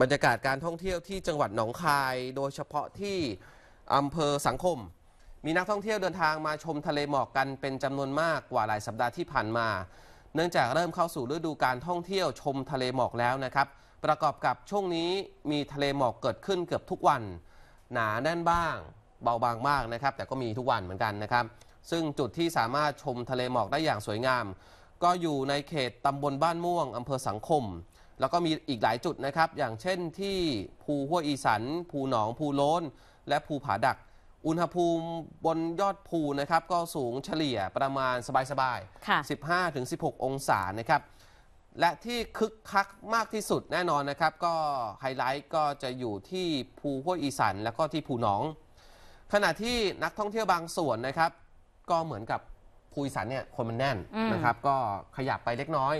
บรรยากาศการท่องเที่ยวที่จังหวัดหนองคายโดยเฉพาะที่อำเภอสังคม มีนักท่องเที่ยวเดินทางมาชมทะเลหมอกกันเป็นจำนวนมากกว่าหลายสัปดาห์ที่ผ่านมา เนื่องจากเริ่มเข้าสู่ฤดูการท่องเที่ยวชมทะเลหมอกแล้วนะครับ ประกอบกับช่วงนี้มีทะเลหมอกเกิดขึ้นเกือบทุกวัน หนาแน่นบ้าง เบาบางมากนะครับแต่ก็มีทุกวันเหมือนกันนะครับซึ่งจุดที่สามารถชมทะเลหมอกได้อย่างสวยงาม ก็อยู่ในเขตตำบลบ้านม่วงอำเภอสังคมแล้วก็มีอีกหลายจุดนะครับ อย่างเช่นที่ภูห้วยอีสัน ภูหนอง ภูโลนและภูผาดัก อุณหภูมิบนยอดภูนะครับก็สูงเฉลี่ยประมาณสบายๆ15-16 องศานะครับและที่คึกคักมากที่สุดแน่นอน นะครับ ก็ไฮไลท์ก็จะอยู่ที่ ภูห้วยอีสันแล้วก็ที่ภูหนอง ขณะที่นักท่องเที่ยวบางส่วนนะครับก็เหมือนกับภูอีสันเนี่ยคนมันแน่นนะครับก็ขยับไปเล็กน้อย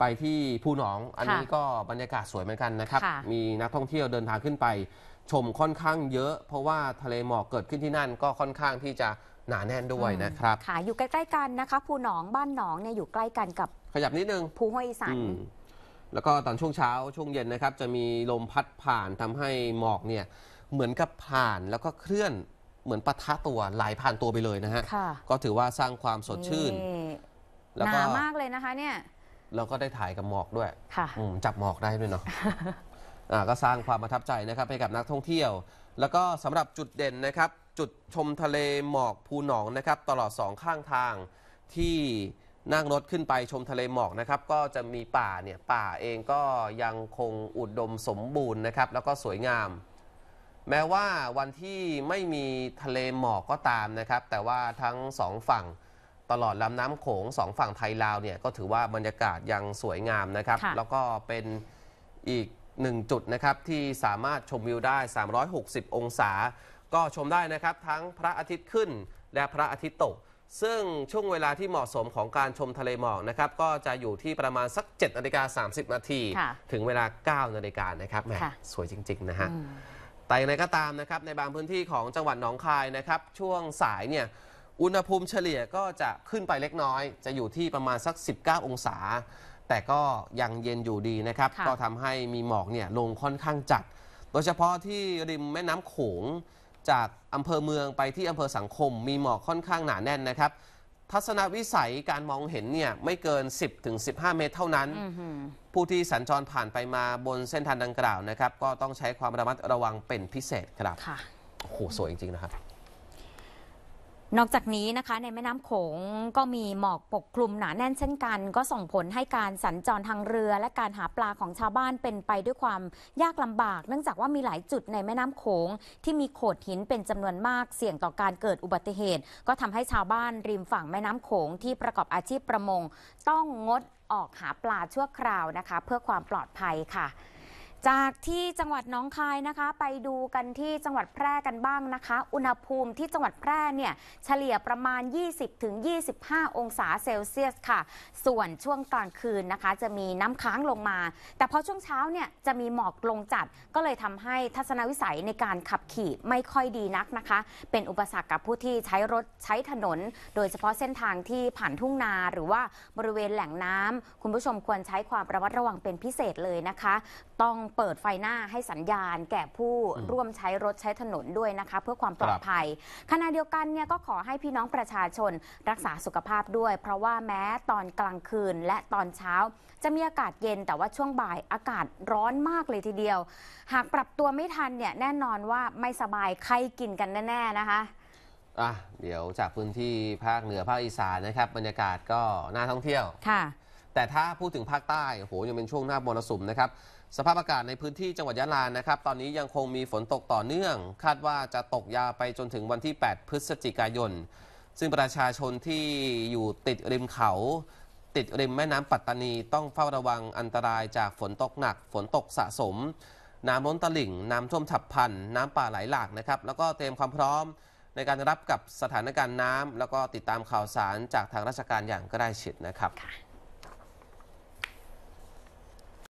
ไปที่ภูหนอง อันนี้ก็บรรยากาศสวยเหมือนกันนะครับ มีนักท่องเที่ยวเดินทางขึ้นไปชมค่อนข้างเยอะ เพราะว่าทะเลหมอกเกิดขึ้นที่นั่นก็ค่อนข้างที่จะหนาแน่นด้วยนะครับ ค่ะ อยู่ใกล้ๆกันนะคะภูหนอง บ้านหนองเนี่ยอยู่ใกล้กันกับ ขยับนิดนึง ภูห้อยอีสานแล้วก็ตอนช่วงเช้าช่วงเย็นนะครับ จะมีลมพัดผ่านทำให้หมอกเนี่ยเหมือนกับผ่านแล้วก็เคลื่อนเหมือนปะทะตัวไหลผ่านตัวไปเลยนะฮะก็ถือว่าสร้างความสดชื่นหนามากเลยนะคะเนี่ยเราก็ได้ถ่ายกับหมอกด้วยจับหมอกได้ด้วยเนาะก็สร้างความประทับใจนะครับให้กับนักท่องเที่ยว แล้วก็สำหรับจุดเด่นนะครับ จุดชมทะเลหมอกภูหนองนะครับ ตลอดสองข้างทางที่นั่งรถขึ้นไปชมทะเลหมอกนะครับ ก็จะมีป่าเนี่ย ป่าเองก็ยังคงอุดมสมบูรณ์นะครับ แล้วก็สวยงาม แม้ว่าวันที่ไม่มีทะเลหมอกก็ตามนะครับ แต่ว่าทั้งสองฝั่งตลอดลำน้ำโขงสองฝั่งไทยลาวเนี่ยก็ถือว่าบรรยากาศยังสวยงามนะครับ แล้วก็เป็นอีกหนึ่งจุดนะครับ ที่สามารถชมวิวได้ 360 องศา ก็ชมได้นะครับทั้งพระอาทิตย์ขึ้นและพระอาทิตย์ตก ซึ่งช่วงเวลาที่เหมาะสมของการชมทะเลหมอกนะครับ ก็จะอยู่ที่ประมาณสัก7นาฬิกา30 นาที ถึงเวลา 9นาฬิกานะครับแหมสวยจริงๆนะฮะแต่อย่างไรก็ตามนะครับในบางพื้นที่ของจังหวัดหนองคายนะครับช่วงสายเนี่ยอุณหภูมิเฉลี่ยก็จะขึ้นไปเล็กน้อย จะอยู่ที่ประมาณสัก 19 องศา แต่ก็ยังเย็นอยู่ดีนะครับ ก็ทำให้มีหมอกเนี่ยลงค่อนข้างจัด โดยเฉพาะที่ริมแม่น้ำโขงจากอำเภอเมืองไปที่อำเภอสังคมมีหมอกค่อนข้างหนาแน่นนะครับ ทัศนวิสัยการมองเห็นเนี่ยไม่เกิน 10-15 เมตรเท่านั้น ผู้ที่สัญจรผ่านไปมาบนเส้นทางดังกล่าวนะครับก็ต้องใช้ความระมัดระวังเป็นพิเศษครับโอ้โหสวยจริง ๆนะครับนอกจากนี้นะคะในแม่น้ำโขงก็มีหมอกปกคลุมหนาแน่นเช่นกันก็ส่งผลให้การสัญจรทางเรือและการหาปลาของชาวบ้านเป็นไปด้วยความยากลำบากเนื่องจากว่ามีหลายจุดในแม่น้ำโขงที่มีโขดหินเป็นจำนวนมากเสี่ยงต่อการเกิดอุบัติเหตุก็ทำให้ชาวบ้านริมฝั่งแม่น้ำโขงที่ประกอบอาชีพประมงต้องงดออกหาปลาชั่วคราวนะคะเพื่อความปลอดภัยค่ะจากที่จังหวัดน้องคายนะคะไปดูกันที่จังหวัดแพร่กันบ้างนะคะ อุณหภูมิที่จังหวัดแพร่เนี่ยเฉลี่ยประมาณ 20-25 องศาเซลเซียสค่ะ ส่วนช่วงกลางคืนนะคะ จะมีน้ำค้างลงมา แต่พอช่วงเช้าเนี่ยจะมีหมอกลงจัด ก็เลยทำให้ทัศนวิสัยในการขับขี่ไม่ค่อยดีนักนะคะ เป็นอุปสรรคกับผู้ที่ใช้รถใช้ถนน โดยเฉพาะเส้นทางที่ผ่านทุ่งนาหรือว่าบริเวณแหล่งน้ำคุณผู้ชมควรใช้ความระมัดระวังเป็นพิเศษเลยนะคะต้องเปิดไฟหน้าให้สัญญาณแก่ผู้ร่วมใช้รถใช้ถนนด้วยนะคะเพื่อความปลอดภัย ขณะเดียวกันเนี่ยก็ขอให้พี่น้องประชาชนรักษาสุขภาพด้วย เพราะว่าแม้ตอนกลางคืนและตอนเช้า จะมีอากาศเย็นแต่ว่าช่วงบ่ายอากาศร้อนมากเลยทีเดียว หากปรับตัวไม่ทันเนี่ยแน่นอนว่าไม่สบายใครกินกันแน่ๆนะคะอ่ะเดี๋ยวจากพื้นที่ภาคเหนือภาคอีสานนะครับ บรรยากาศก็น่าท่องเที่ยวค่ะ แต่ถ้าพูดถึงภาคใต้โหยังเป็นช่วงหน้ามรสุมนะครับสภาพอากาศในพื้นที่จังหวัดยะลานะครับ ตอนนี้ยังคงมีฝนตกต่อเนื่อง คาดว่าจะตกยาวไปจนถึงวันที่ 8 พฤศจิกายน ซึ่งประชาชนที่อยู่ติดริมเขา ติดริมแม่น้ำปัตตานีต้องเฝ้าระวังอันตรายจากฝนตกหนัก ฝนตกสะสม น้ำล้นตลิ่ง น้ำท่วมฉับพลัน น้ำป่าไหลหลากนะครับ แล้วก็เตรียมความพร้อมในการรับกับสถานการณ์น้ำแล้วก็ติดตามข่าวสารจากทางราชการอย่างใกล้ชิดนะครับ